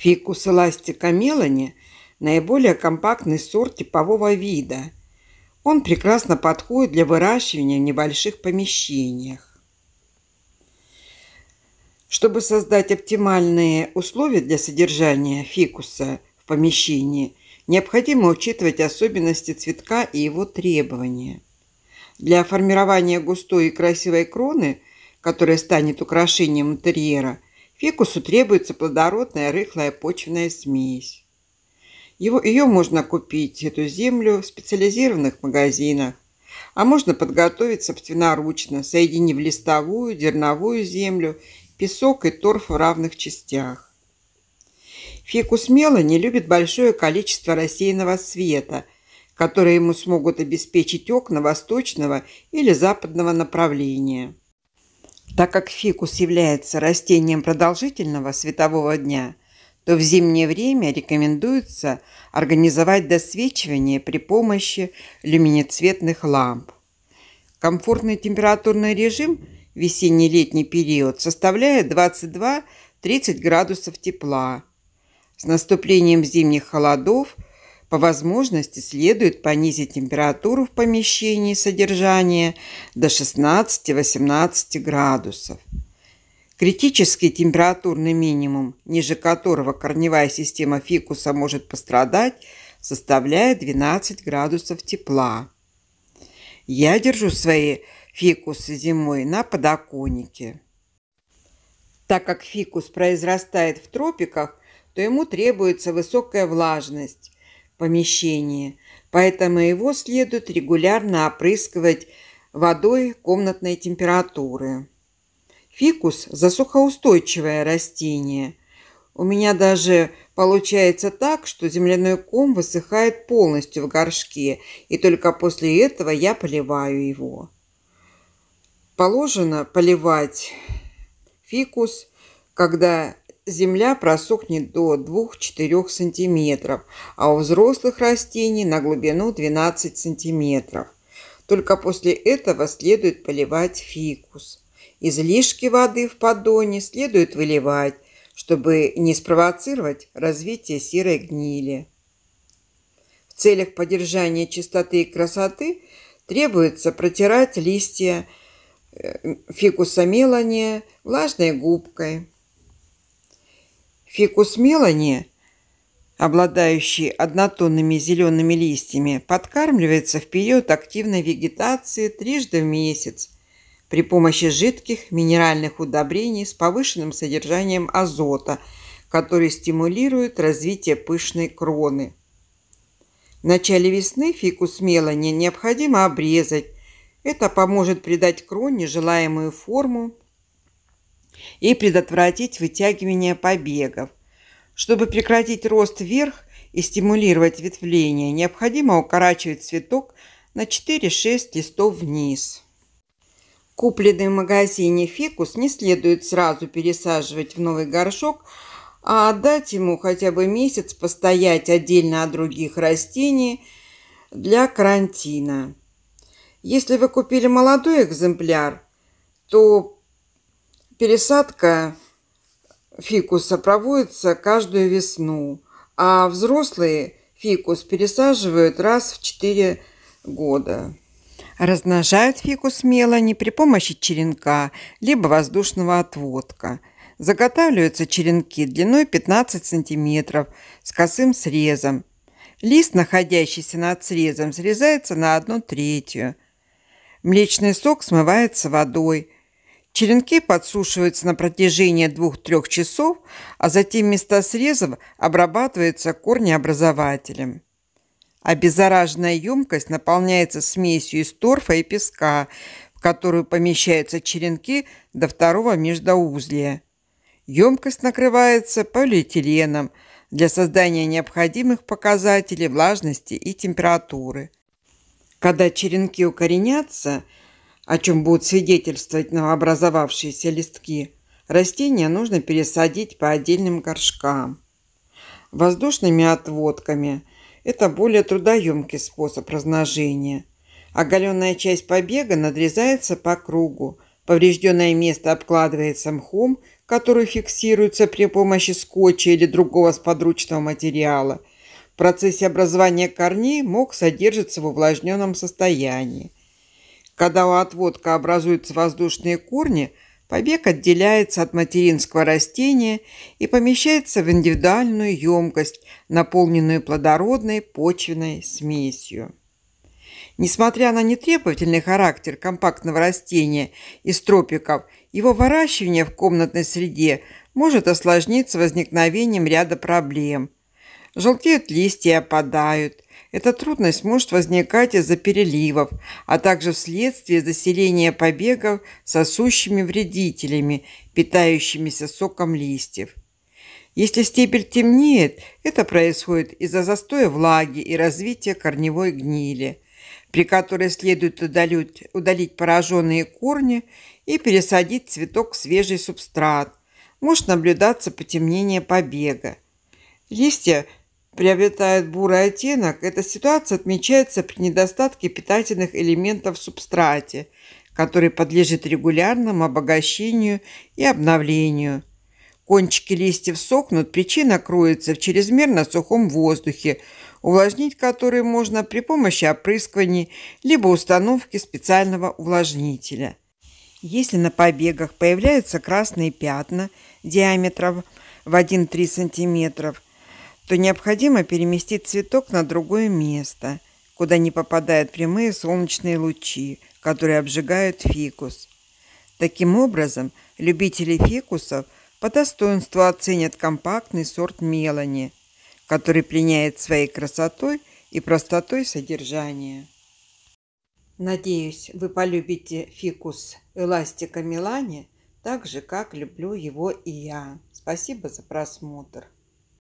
Фикус эластика мелани – наиболее компактный сорт типового вида. Он прекрасно подходит для выращивания в небольших помещениях. Чтобы создать оптимальные условия для содержания фикуса в помещении, необходимо учитывать особенности цветка и его требования. Для формирования густой и красивой кроны, которая станет украшением интерьера – Фикусу требуется плодородная рыхлая почвенная смесь. Его, ее можно купить, эту землю, в специализированных магазинах, а можно подготовить собственноручно, соединив листовую, дерновую землю, песок и торф в равных частях. Фикус мела не любит большое количество рассеянного света, которое ему смогут обеспечить окна восточного или западного направления. Так как фикус является растением продолжительного светового дня, то в зимнее время рекомендуется организовать досвечивание при помощи люминоцветных ламп. Комфортный температурный режим весенний-летний период составляет 22-30 градусов тепла. С наступлением зимних холодов – по возможности следует понизить температуру в помещении содержания до 16-18 градусов. Критический температурный минимум, ниже которого корневая система фикуса может пострадать, составляет 12 градусов тепла. Я держу свои фикусы зимой на подоконнике. Так как фикус произрастает в тропиках, то ему требуется высокая влажность помещении, поэтому его следует регулярно опрыскивать водой комнатной температуры. Фикус – засухоустойчивое растение. У меня даже получается так, что земляной ком высыхает полностью в горшке, и только после этого я поливаю его. Положено поливать фикус, когда земля просохнет до 2-4 см, а у взрослых растений на глубину 12 см. Только после этого следует поливать фикус. Излишки воды в поддоне следует выливать, чтобы не спровоцировать развитие серой гнили. В целях поддержания чистоты и красоты требуется протирать листья э, фикуса мелания влажной губкой. Фикус Мелани, обладающий однотонными зелеными листьями, подкармливается в период активной вегетации трижды в месяц при помощи жидких минеральных удобрений с повышенным содержанием азота, который стимулирует развитие пышной кроны. В начале весны фикус мелани необходимо обрезать. Это поможет придать кроне желаемую форму и предотвратить вытягивание побегов. Чтобы прекратить рост вверх и стимулировать ветвление, необходимо укорачивать цветок на 4-6 листов вниз. Купленный в магазине фикус не следует сразу пересаживать в новый горшок, а отдать ему хотя бы месяц постоять отдельно от других растений для карантина. Если вы купили молодой экземпляр, то Пересадка фикуса проводится каждую весну, а взрослые фикус пересаживают раз в 4 года. Размножают фикус мелани при помощи черенка, либо воздушного отводка. Заготавливаются черенки длиной 15 см с косым срезом. Лист, находящийся над срезом, срезается на одну третью. Млечный сок смывается водой – Черенки подсушиваются на протяжении 2-3 часов, а затем места срезов обрабатываются корнеобразователем. Обеззараженная емкость наполняется смесью из торфа и песка, в которую помещаются черенки до второго междоузлия. Емкость накрывается полиэтиленом для создания необходимых показателей влажности и температуры. Когда черенки укоренятся – о чем будут свидетельствовать новообразовавшиеся листки, растения нужно пересадить по отдельным горшкам. Воздушными отводками – это более трудоемкий способ размножения. Оголенная часть побега надрезается по кругу, поврежденное место обкладывается мхом, который фиксируется при помощи скотча или другого сподручного материала – в процессе образования корней мох содержится в увлажненном состоянии. Когда у отводка образуются воздушные корни, побег отделяется от материнского растения и помещается в индивидуальную емкость, наполненную плодородной почвенной смесью. Несмотря на нетребовательный характер компактного растения из тропиков, его выращивание в комнатной среде может осложниться возникновением ряда проблем. Желтеют листья опадают – эта трудность может возникать из-за переливов, а также вследствие заселения побегов сосущими вредителями, питающимися соком листьев. Если стебель темнеет, это происходит из-за застоя влаги и развития корневой гнили, при которой следует удалить, удалить пораженные корни и пересадить цветок в свежий субстрат. Может наблюдаться потемнение побега. Листья – приобретает бурый оттенок, эта ситуация отмечается при недостатке питательных элементов в субстрате, который подлежит регулярному обогащению и обновлению. Кончики листьев сохнут, причина кроется в чрезмерно сухом воздухе, увлажнить который можно при помощи опрыскивания либо установки специального увлажнителя. Если на побегах появляются красные пятна диаметром в 1-3 сантиметра, то необходимо переместить цветок на другое место, куда не попадают прямые солнечные лучи, которые обжигают фикус. Таким образом, любители фикусов по достоинству оценят компактный сорт мелани, который пленяет своей красотой и простотой содержания. Надеюсь, вы полюбите фикус эластика Милани так же, как люблю его и я. Спасибо за просмотр.